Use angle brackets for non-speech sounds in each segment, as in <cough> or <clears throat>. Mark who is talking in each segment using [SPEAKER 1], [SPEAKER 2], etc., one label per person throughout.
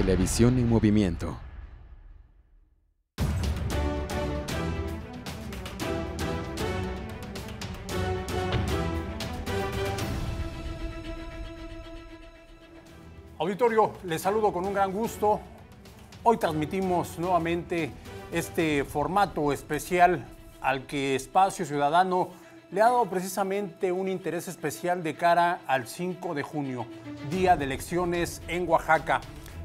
[SPEAKER 1] Televisión en movimiento.
[SPEAKER 2] Auditorio, les saludo con un gran gusto. Hoy transmitimos nuevamente este formato especial al que Espacio Ciudadano le ha dado precisamente un interés especial de cara al 5 de junio, día de elecciones en Oaxaca.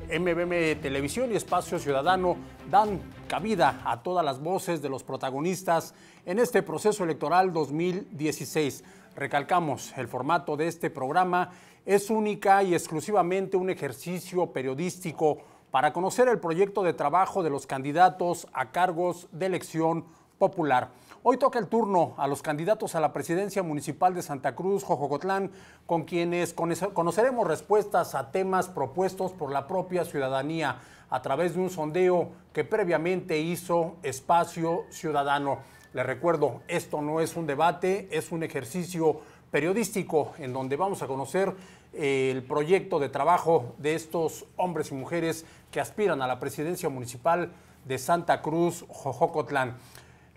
[SPEAKER 2] MBM Televisión y Espacio Ciudadano dan cabida a todas las voces de los protagonistas en este proceso electoral 2016. Recalcamos, el formato de este programa es única y exclusivamente un ejercicio periodístico para conocer el proyecto de trabajo de los candidatos a cargos de elección Popular. Hoy toca el turno a los candidatos a la presidencia municipal de Santa Cruz, Jojocotlán, con quienes conoceremos respuestas a temas propuestos por la propia ciudadanía a través de un sondeo que previamente hizo Espacio Ciudadano. Les recuerdo, esto no es un debate, es un ejercicio periodístico en donde vamos a conocer eh, el proyecto de trabajo de estos hombres y mujeres que aspiran a la presidencia municipal de Santa Cruz, Jojocotlán.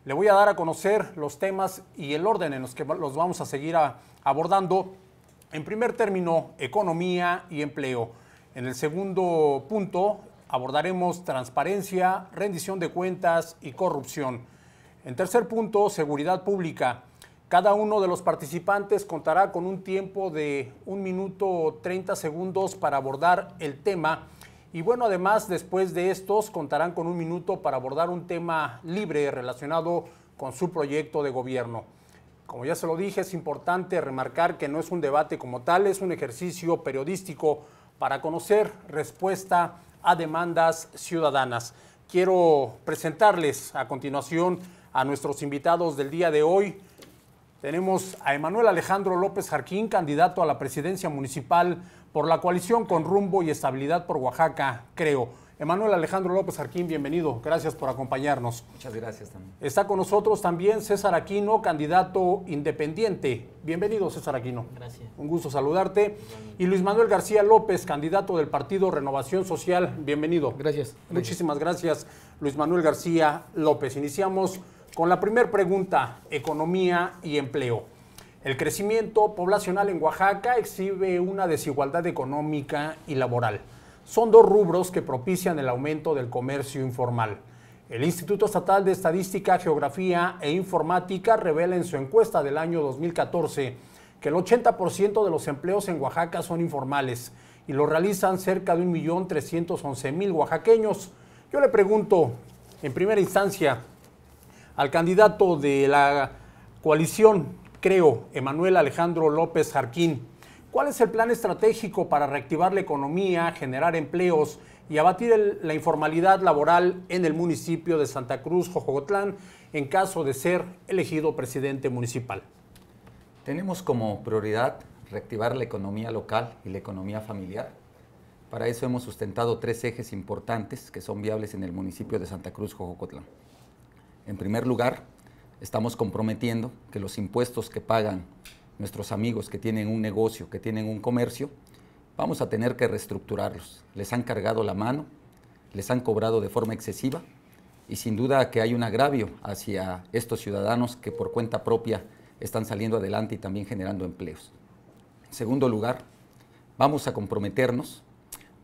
[SPEAKER 2] Le voy a dar a conocer los temas y el orden en los que los vamos a seguir abordando. En primer término, economía y empleo. En el segundo punto, abordaremos transparencia, rendición de cuentas y corrupción. En tercer punto, seguridad pública. Cada uno de los participantes contará con un tiempo de un minuto 30 segundos para abordar el tema y bueno, además, después de estos, contarán con un minuto para abordar un tema libre relacionado con su proyecto de gobierno. Como ya se lo dije, es importante remarcar que no es un debate como tal, es un ejercicio periodístico para conocer respuesta a demandas ciudadanas. Quiero presentarles a continuación a nuestros invitados del día de hoy. Tenemos a Emanuel Alejandro López Jarquín, candidato a la presidencia municipal por la coalición con rumbo y estabilidad por Oaxaca, creo. Emanuel Alejandro López Jarquín, bienvenido. Gracias por acompañarnos.
[SPEAKER 3] Muchas gracias también.
[SPEAKER 2] Está con nosotros también César Aquino, candidato independiente. Bienvenido, César Aquino. Gracias. Un gusto saludarte. Y Luis Manuel García López, candidato del Partido Renovación Social. Bienvenido. Gracias. Muchísimas gracias, Luis Manuel García López. Iniciamos con la primera pregunta, economía y empleo. El crecimiento poblacional en Oaxaca exhibe una desigualdad económica y laboral. Son dos rubros que propician el aumento del comercio informal. El Instituto Estatal de Estadística, Geografía e Informática revela en su encuesta del año 2014 que el 80% de los empleos en Oaxaca son informales y lo realizan cerca de 1.311.000 oaxaqueños. Yo le pregunto, en primera instancia, al candidato de la coalición, creo, Emanuel Alejandro López Jarquín. ¿Cuál es el plan estratégico para reactivar la economía, generar empleos y abatir la informalidad laboral en el municipio de Santa
[SPEAKER 3] Cruz, Jojocotlán, en caso de ser elegido presidente municipal? Tenemos como prioridad reactivar la economía local y la economía familiar. Para eso hemos sustentado tres ejes importantes que son viables en el municipio de Santa Cruz, Jojocotlán. En primer lugar, estamos comprometiendo que los impuestos que pagan nuestros amigos que tienen un negocio, que tienen un comercio, vamos a tener que reestructurarlos. Les han cargado la mano, les han cobrado de forma excesiva y sin duda que hay un agravio hacia estos ciudadanos que por cuenta propia están saliendo adelante y también generando empleos. En segundo lugar, vamos a comprometernos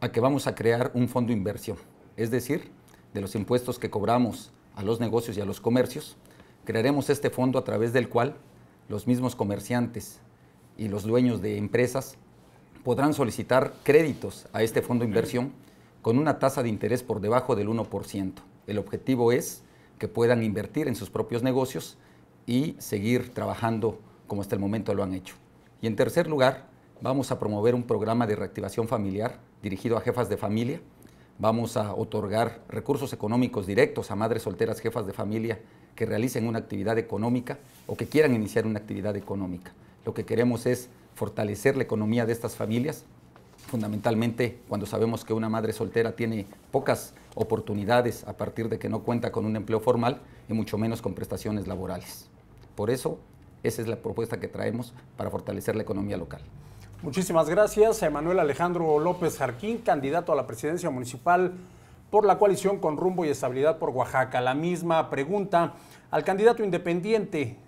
[SPEAKER 3] a que vamos a crear un fondo inversión, es decir, de los impuestos que cobramos a los negocios y a los comercios. Crearemos este fondo a través del cual los mismos comerciantes y los dueños de empresas podrán solicitar créditos a este fondo de inversión con una tasa de interés por debajo del 1%. El objetivo es que puedan invertir en sus propios negocios y seguir trabajando como hasta el momento lo han hecho. Y en tercer lugar, vamos a promover un programa de reactivación familiar dirigido a jefas de familia, Vamos a otorgar recursos económicos directos a madres solteras, jefas de familia que realicen una actividad económica o que quieran iniciar una actividad económica. Lo que queremos es fortalecer la economía de estas familias, fundamentalmente cuando sabemos que una madre soltera tiene pocas oportunidades a partir de que no cuenta con un empleo formal y mucho menos con prestaciones laborales. Por eso, esa es la propuesta que traemos para fortalecer la economía local.
[SPEAKER 2] Muchísimas gracias a Emanuel Alejandro López Jarquín, candidato a la presidencia municipal por la coalición con rumbo y estabilidad por Oaxaca. La misma pregunta al candidato independiente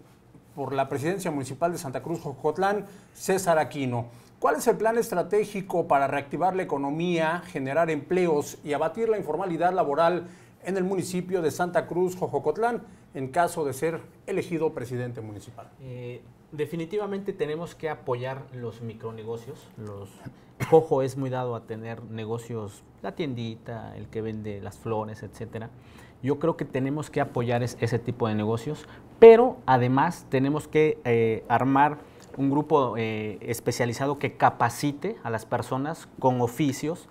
[SPEAKER 2] por la presidencia municipal de Santa Cruz Jocotlán, César Aquino. ¿Cuál es el plan estratégico para reactivar la economía, generar empleos y abatir la informalidad laboral en el municipio de Santa Cruz, Jojocotlán? en caso de ser elegido presidente municipal?
[SPEAKER 4] Eh, definitivamente tenemos que apoyar los micronegocios. Los
[SPEAKER 2] Cojo es muy dado a tener
[SPEAKER 4] negocios, la tiendita, el que vende las flores, etcétera. Yo creo que tenemos que apoyar ese tipo de negocios, pero además tenemos que eh, armar un grupo eh, especializado que capacite a las personas con oficios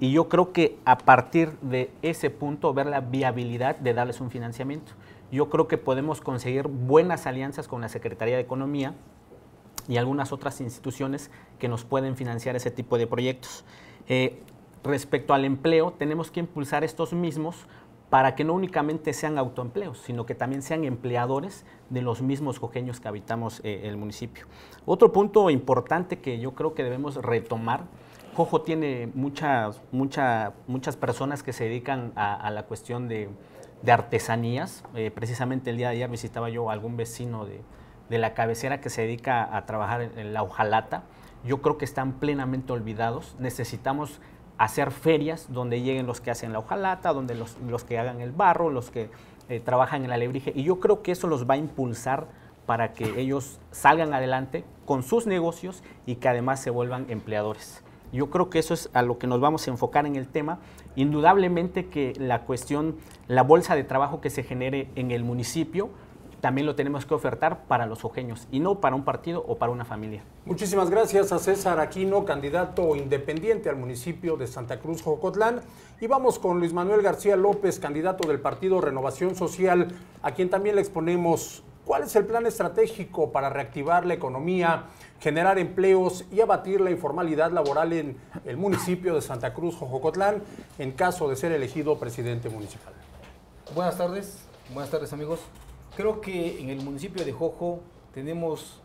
[SPEAKER 4] y yo creo que a partir de ese punto ver la viabilidad de darles un financiamiento yo creo que podemos conseguir buenas alianzas con la Secretaría de Economía y algunas otras instituciones que nos pueden financiar ese tipo de proyectos. Eh, respecto al empleo, tenemos que impulsar estos mismos para que no únicamente sean autoempleos, sino que también sean empleadores de los mismos cojeños que habitamos eh, el municipio. Otro punto importante que yo creo que debemos retomar, Cojo tiene muchas, muchas, muchas personas que se dedican a la cuestión de, de artesanías. Eh, precisamente el día de ayer visitaba yo a algún vecino de, la cabecera que se dedica a trabajar en, la hojalata. Yo creo que están plenamente olvidados. Necesitamos hacer ferias donde lleguen los que hacen la hojalata, donde los, que hagan el barro, los que eh, trabajan en la alebrije. Y yo creo que eso los va a impulsar para que ellos salgan adelante con sus negocios y que además se vuelvan empleadores. Yo creo que eso es a lo que nos vamos a enfocar en el tema. Indudablemente que la cuestión, la bolsa de trabajo que se genere en el municipio, también lo tenemos que ofertar para los ojeños y no para un partido
[SPEAKER 2] o para una familia. Muchísimas gracias a César Aquino, candidato independiente al municipio de Santa Cruz, Jocotlán. Y vamos con Luis Manuel García López, candidato del partido Renovación Social, a quien también le exponemos ¿Cuál es el plan estratégico para reactivar la economía, generar empleos y abatir la informalidad laboral en el municipio de Santa Cruz, Jojocotlán, en caso de ser elegido presidente municipal? Buenas tardes,
[SPEAKER 1] buenas tardes amigos. Creo que en el municipio de Jojo tenemos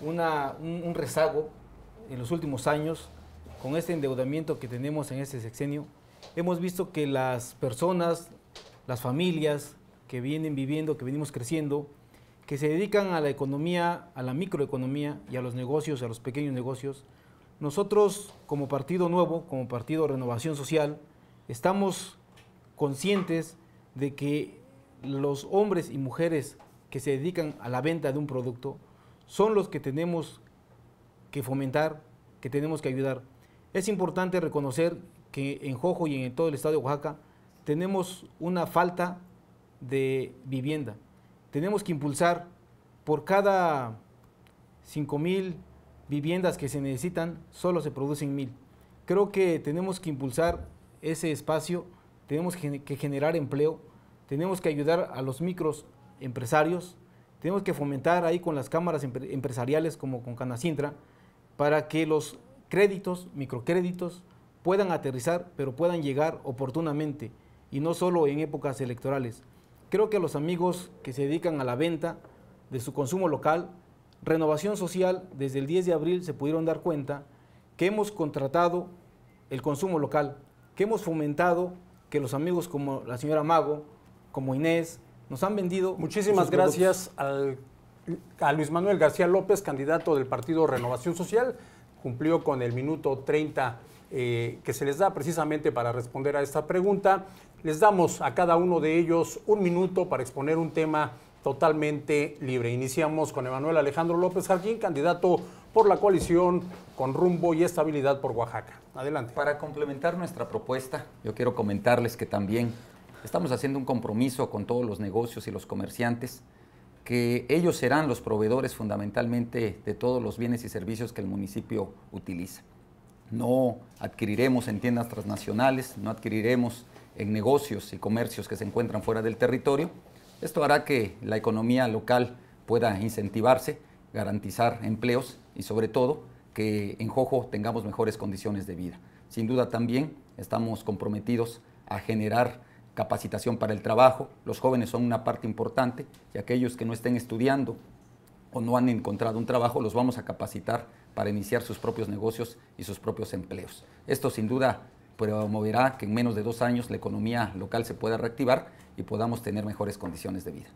[SPEAKER 1] un rezago en los últimos años con este endeudamiento que tenemos en este sexenio. Hemos visto que las personas, las familias que vienen viviendo, que venimos creciendo, que se dedican a la economía, a la microeconomía y a los negocios, a los pequeños negocios, nosotros como Partido Nuevo, como Partido Renovación Social, estamos conscientes de que los hombres y mujeres que se dedican a la venta de un producto son los que tenemos que fomentar, que tenemos que ayudar. Es importante reconocer que en Jojo y en todo el estado de Oaxaca tenemos una falta de vivienda tenemos que impulsar por cada 5000 mil viviendas que se necesitan, solo se producen mil. Creo que tenemos que impulsar ese espacio, tenemos que generar empleo, tenemos que ayudar a los microempresarios, tenemos que fomentar ahí con las cámaras empresariales como con Canacintra, para que los créditos, microcréditos, puedan aterrizar, pero puedan llegar oportunamente y no solo en épocas electorales. Creo que los amigos que se dedican a la venta de su consumo local, Renovación Social, desde el 10 de abril se pudieron dar cuenta que hemos contratado el consumo local, que hemos fomentado que los amigos como la señora Mago, como Inés, nos han vendido.
[SPEAKER 2] Muchísimas gracias a Luis Manuel García López, candidato del Partido Renovación Social. Cumplió con el minuto 30 eh, que se les da precisamente para responder a esta pregunta. Les damos a cada uno de ellos un minuto para exponer un tema totalmente libre. Iniciamos con Emanuel Alejandro López Jardín, candidato por la coalición con rumbo y estabilidad por Oaxaca. Adelante. Para complementar
[SPEAKER 3] nuestra propuesta, yo quiero comentarles que también estamos haciendo un compromiso con todos los negocios y los comerciantes que ellos serán los proveedores fundamentalmente de todos los bienes y servicios que el municipio utiliza no adquiriremos en tiendas transnacionales, no adquiriremos en negocios y comercios que se encuentran fuera del territorio. Esto hará que la economía local pueda incentivarse, garantizar empleos y sobre todo que en Jojo tengamos mejores condiciones de vida. Sin duda también estamos comprometidos a generar capacitación para el trabajo. Los jóvenes son una parte importante y aquellos que no estén estudiando o no han encontrado un trabajo, los vamos a capacitar para iniciar sus propios negocios y sus propios empleos. Esto sin duda promoverá que en menos de dos años la economía local se pueda reactivar y podamos tener mejores condiciones de vida.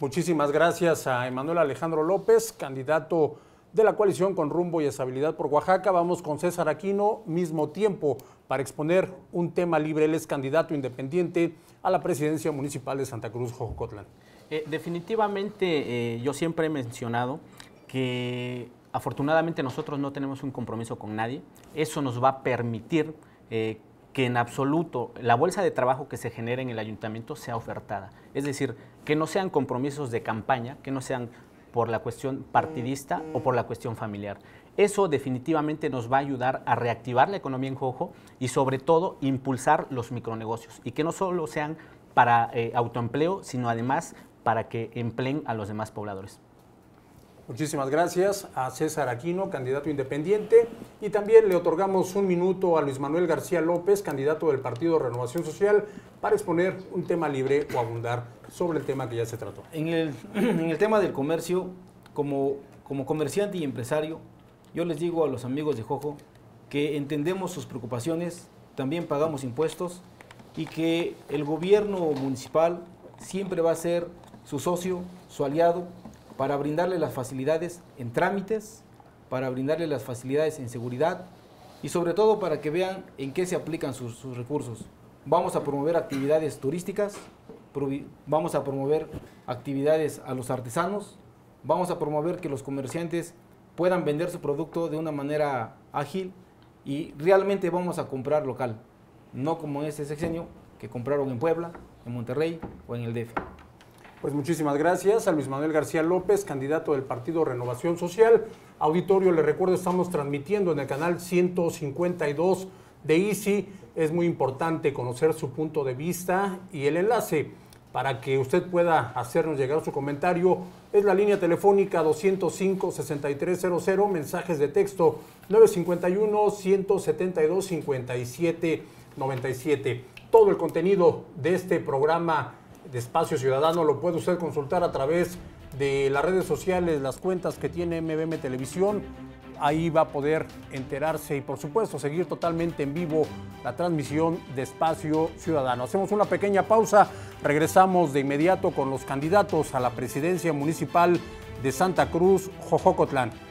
[SPEAKER 2] muchísimas gracias a Emanuel Alejandro López, candidato de la coalición con rumbo y estabilidad por Oaxaca. Vamos con César Aquino, mismo tiempo, para exponer un tema libre. Él es candidato independiente a la presidencia municipal de Santa Cruz, Jocotlán.
[SPEAKER 4] Eh, definitivamente eh, yo siempre he mencionado que afortunadamente nosotros no tenemos un compromiso con nadie. Eso nos va a permitir eh, que en absoluto la bolsa de trabajo que se genere en el ayuntamiento sea ofertada. Es decir, que no sean compromisos de campaña, que no sean por la cuestión partidista o por la cuestión familiar. Eso definitivamente nos va a ayudar a reactivar la economía en Jojo y sobre todo impulsar los micronegocios y que no solo sean para autoempleo, sino además para que empleen a los demás pobladores.
[SPEAKER 2] Muchísimas gracias a César Aquino, candidato independiente, y también le otorgamos un minuto a Luis Manuel García López, candidato del Partido Renovación Social, para exponer un tema libre o abundar sobre el tema que ya se trató. En el, <clears throat> tema del
[SPEAKER 1] comercio, como, como comerciante y empresario, yo les digo a los amigos de Jojo que entendemos sus preocupaciones, también pagamos impuestos y que el gobierno municipal siempre va a ser su socio, su aliado, para brindarle las facilidades en trámites, para brindarle las facilidades en seguridad y sobre todo para que vean en qué se aplican sus, recursos. Vamos a promover actividades turísticas, vamos a promover actividades a los artesanos, vamos a promover que los comerciantes puedan vender su producto de una manera ágil y realmente vamos a comprar local, no como en este sexenio que compraron en
[SPEAKER 2] Puebla, en Monterrey o en el DF. Pues muchísimas gracias a Luis Manuel García López, candidato del Partido Renovación Social. Auditorio, le recuerdo, estamos transmitiendo en el canal 152 de ICI. Es muy importante conocer su punto de vista y el enlace para que usted pueda hacernos llegar su comentario es la línea telefónica 205-6300, mensajes de texto 951-172-5797. Todo el contenido de este programa de Espacio Ciudadano. Lo puede usted consultar a través de las redes sociales, las cuentas que tiene MBM Televisión. Ahí va a poder enterarse y por supuesto seguir totalmente en vivo la transmisión de Espacio Ciudadano. Hacemos una pequeña pausa, regresamos de inmediato con los candidatos a la presidencia municipal de Santa Cruz, Jojocotlán.